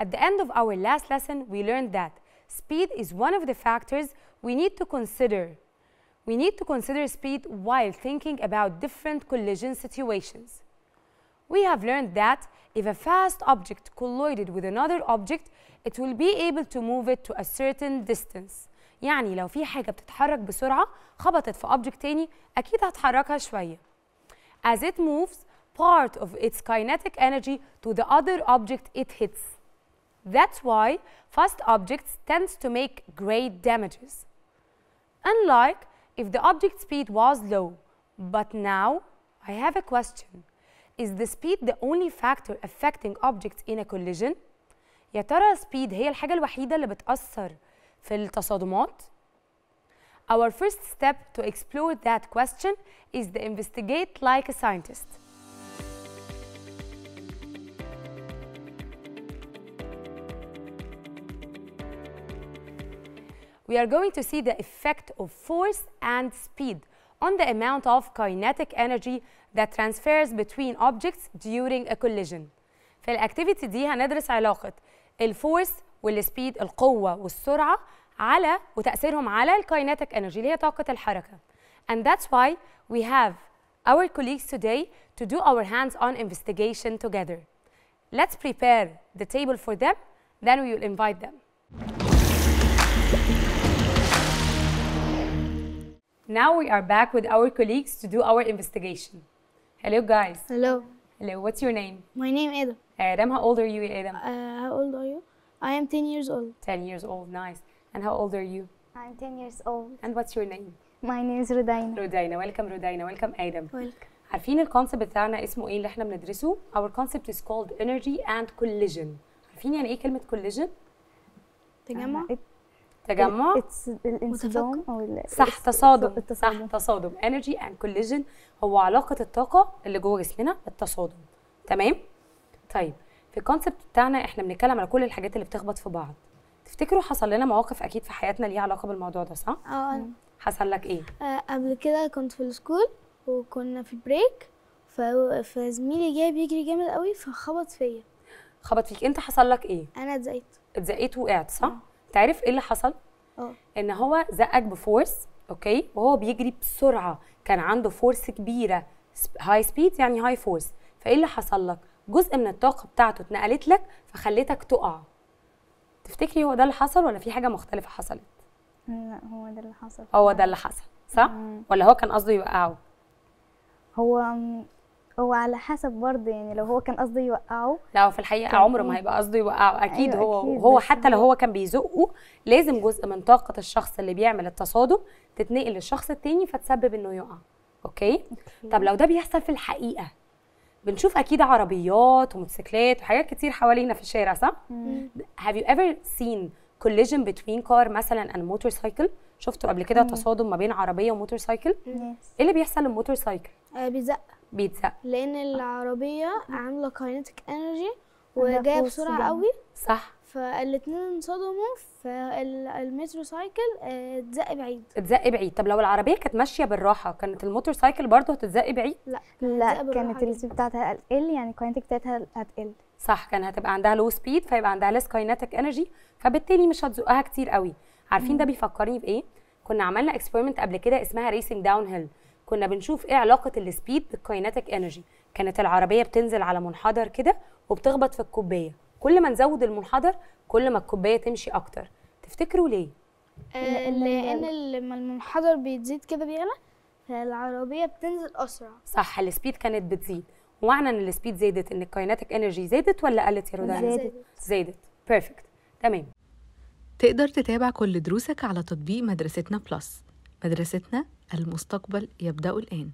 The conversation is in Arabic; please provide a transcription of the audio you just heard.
At the end of our last lesson, we learned that speed is one of the factors we need to consider. We need to consider speed while thinking about different collision situations. We have learned that if a fast object collided with another object, it will be able to move it to a certain distance. يعني لو في حاجة بتتحرك بسرعة خبطت في object تاني أكيد هتحركها شوية. As it moves, part of its kinetic energy to the other object it hits. That's why fast objects tend to make great damages. Unlike if the object speed was low. But now I have a question. Is the speed the only factor affecting objects in a collision؟ يا ترى speed هي الحاجة الوحيدة اللي بتأثر في التصادمات؟ Our first step to explore that question is to investigate like a scientist. we are going to see the effect of force and speed on the amount of kinetic energy that transfers between objects during a collision. في الاكتيفيتي دي هندرس علاقة الفورس والسبيد القوة والسرعة على وتأثيرهم على الكايناتيك انرجي اللي هي طاقة الحركة. And that's why we have our colleagues today to do our hands-on investigation together. Let's prepare the table for them, then we will invite them. Now we are back with our colleagues to do our investigation. Hello, guys. Hello. Hello, what's your name? My name is Adam. Adam, how old are you, Adam? Uh, how old are you? I am 10 years old. 10 years old, nice. And how old are you? I'm 10 years old. And what's your name? My name is Rudaina. Rudaina, welcome Rudaina, welcome Adam. Welcome. عارفين الكونسيبت بتاعنا اسمه ايه اللي احنا بندرسه؟ Our concept is called energy and collision. عارفين يعني ايه كلمة collision؟ تجمع؟ تجمع الانسجام او صح تصادم صح تصادم انرجي اند كوليجن هو علاقه الطاقه اللي جوه جسمنا التصادم تمام طيب في الكونسبت بتاعنا احنا بنتكلم على كل الحاجات اللي بتخبط في بعض تفتكروا حصل لنا مواقف اكيد في حياتنا ليها علاقه بالموضوع ده صح اه, آه. حصل لك ايه آه قبل كده كنت في السكول وكنا في بريك فزميلي جاي بيجري جامد قوي فخبط فيا خبط فيك انت حصل لك ايه انا اتزقيت اتزقيت وقعت صح آه. تعرف ايه اللي حصل؟ اه ان هو زقك بفورس اوكي وهو بيجري بسرعه كان عنده فورس كبيره هاي سبيد يعني هاي فورس فايه اللي حصل لك؟ جزء من الطاقه بتاعته اتنقلت لك فخلتك تقع تفتكري هو ده اللي حصل ولا في حاجه مختلفه حصلت؟ لا هو ده اللي حصل هو ده اللي حصل صح؟ مم. ولا هو كان قصده يوقعه؟ هو هو على حسب برضه يعني لو هو كان قصده يوقعه لا هو في الحقيقه عمره ما هيبقى قصده يوقعه اكيد أيوة هو أكيد هو حتى لو هو كان بيزقه لازم جزء من طاقه الشخص اللي بيعمل التصادم تتنقل للشخص التاني فتسبب انه يقع اوكي طب لو ده بيحصل في الحقيقه بنشوف اكيد عربيات وموتوسيكلات وحاجات كتير حوالينا في الشارع صح هاف يو ايفر سين كوليجن بتوين كار مثلا اند موتورسايكل شفتوا قبل كده تصادم ما بين عربيه وموتوسيكل ايه اللي بيحصل للموتوسيكل آه، بيزق بيتزا لان العربيه عامله كاينتك انرجي وجايه بسرعه قوي صح فالاتنين انصدموا فالمترو سايكل آه، اتزق بعيد اتزق بعيد طب لو العربيه كانت ماشيه بالراحه كانت الموتور سايكل برضه هتتزق بعيد لا لا كانت السبيد بتاعتها هتقل يعني الكاينتيك بتاعتها هتقل صح كان هتبقى عندها لو سبيد فيبقى عندها ليس كاينتك انرجي فبالتالي مش هتزقها كتير قوي عارفين ده بيفكرني بايه كنا عملنا اكسبيرمنت قبل كده اسمها ريسنج داون هيل كنا بنشوف ايه علاقه السبيد بالكايناتيك انرجي كانت العربيه بتنزل على منحدر كده وبتخبط في الكوبايه كل ما نزود المنحدر كل ما الكوبايه تمشي اكتر تفتكروا ليه آه، لان لما المنحدر بيزيد كده بيعلى فالعربيه بتنزل اسرع صح السبيد كانت بتزيد ومعنى ان السبيد زادت ان الكايناتيك انرجي زادت ولا قلت يا رودان زادت زادت بيرفكت تمام تقدر تتابع كل دروسك على تطبيق مدرستنا بلس مدرستنا المستقبل يبدأ الآن